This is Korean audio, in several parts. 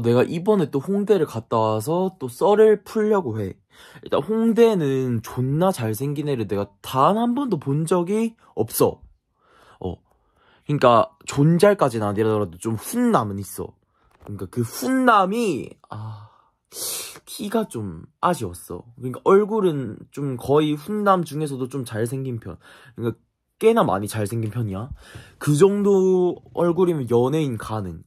내가 이번에 또 홍대를 갔다 와서 또 썰을 풀려고 해. 일단 홍대는 존나 잘생긴 애를 내가 단 한 번도 본 적이 없어. 어. 그러니까 존잘까진 아니라도 좀 훈남은 있어. 그러니까 그 훈남이 아 키가 좀 아쉬웠어. 그러니까 얼굴은 좀 거의 훈남 중에서도 좀 잘생긴 편. 그러니까 꽤나 많이 잘생긴 편이야. 그 정도 얼굴이면 연예인 가능.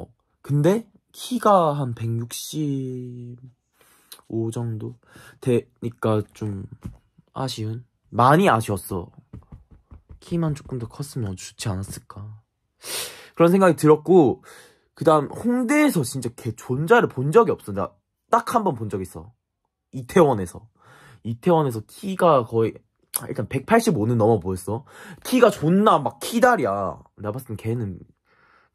어. 근데 키가 한 165 정도 되니까 좀 아쉬운? 많이 아쉬웠어. 키만 조금 더 컸으면 좋지 않았을까. 그런 생각이 들었고, 그 다음 홍대에서 진짜 걔 존재를 본 적이 없어. 나 딱 한 번 본 적 있어. 이태원에서. 이태원에서 키가 거의 일단 185는 넘어 보였어. 키가 존나 막 키다리야. 내가 봤을 땐 걔는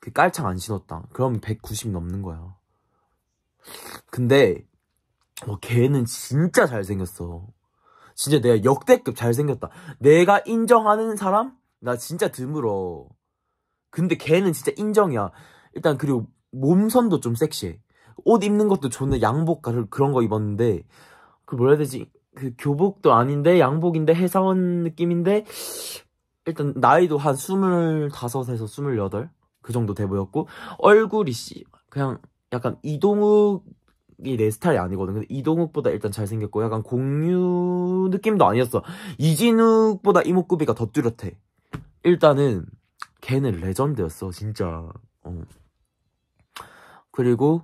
그 깔창 안 신었다. 그럼 190 넘는 거야. 근데 어, 걔는 진짜 잘생겼어. 진짜 내가 역대급 잘생겼다. 내가 인정하는 사람? 나 진짜 드물어. 근데 걔는 진짜 인정이야. 일단 그리고 몸선도 좀 섹시해. 옷 입는 것도 좋네. 양복 그런 거 입었는데 그 뭐라 해야 되지? 그 교복도 아닌데 양복인데 해사원 느낌인데 일단 나이도 한2 5에서 28? 그 정도 돼 보였고 얼굴이 씨 그냥 약간 이동욱이 내 스타일이 아니거든. 근데 이동욱보다 일단 잘생겼고 약간 공유 느낌도 아니었어. 이진욱보다 이목구비가 더 뚜렷해. 일단은 걔는 레전드였어 진짜. 어. 그리고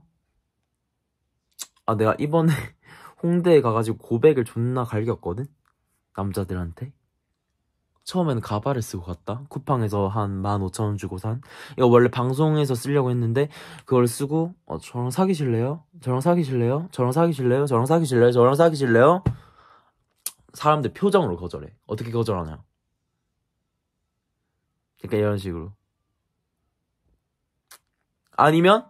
아 내가 이번에 홍대에 가가지고 고백을 존나 갈겼거든 남자들한테. 처음에는 가발을 쓰고 갔다. 쿠팡에서 한 15,000원 주고 산. 이거 원래 방송에서 쓰려고 했는데 그걸 쓰고 어, 저랑 사귀실래요? 저랑 사귀실래요? 저랑 사귀실래요? 저랑 사귀실래요? 저랑 사귀실래요? 사람들 표정으로 거절해. 어떻게 거절하냐? 그러니까 이런 식으로. 아니면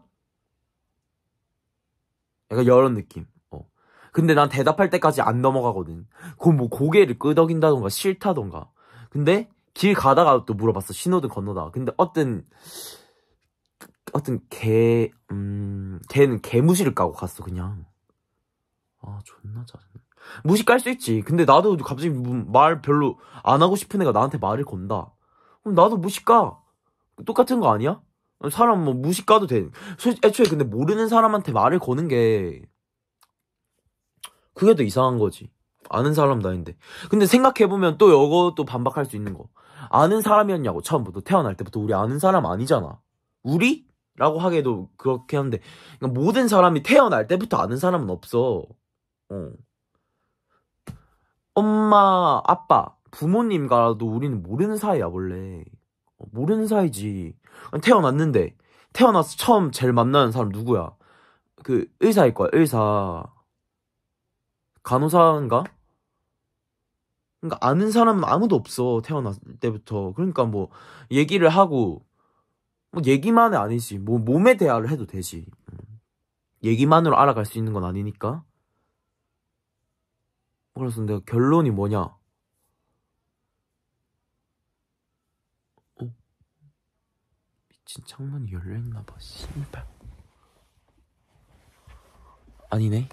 약간 이런 느낌. 어. 근데 난 대답할 때까지 안 넘어가거든. 그뭐 건 고개를 끄덕인다던가 싫다던가. 근데 길 가다가 또 물어봤어. 신호등 건너다. 근데 어떤 어떤 개, 음, 걔는 개무시를 까고 갔어, 그냥. 아, 존나 짜증 무시 깔 수 있지. 근데 나도 갑자기 뭐 말 별로 안 하고 싶은 애가 나한테 말을 건다. 그럼 나도 무시 까. 똑같은 거 아니야? 사람 뭐 무시 까도 돼. 애초에 근데 모르는 사람한테 말을 거는 게, 그게 더 이상한 거지. 아는 사람도 아닌데. 근데 생각해보면 또 이것도 반박할 수 있는 거. 아는 사람이었냐고, 처음부터 태어날 때부터 우리 아는 사람 아니잖아. 우리? 라고 하기도 에 그렇게 하는데, 그러니까 모든 사람이 태어날 때부터 아는 사람은 없어. 어. 엄마, 아빠, 부모님과도 우리는 모르는 사이야, 원래. 어, 모르는 사이지. 태어났는데, 태어나서 처음 제일 만나는 사람 누구야? 그, 의사일 거야, 의사. 간호사인가? 그러니까 아는 사람은 아무도 없어 태어났을 때부터 그러니까 뭐 얘기를 하고 뭐 얘기만은 아니지 뭐 몸에 대화를 해도 되지 음. 얘기만으로 알아갈 수 있는 건 아니니까 그래서 내가 결론이 뭐냐 어? 미친 창문이 열려있나봐 씨발 아니네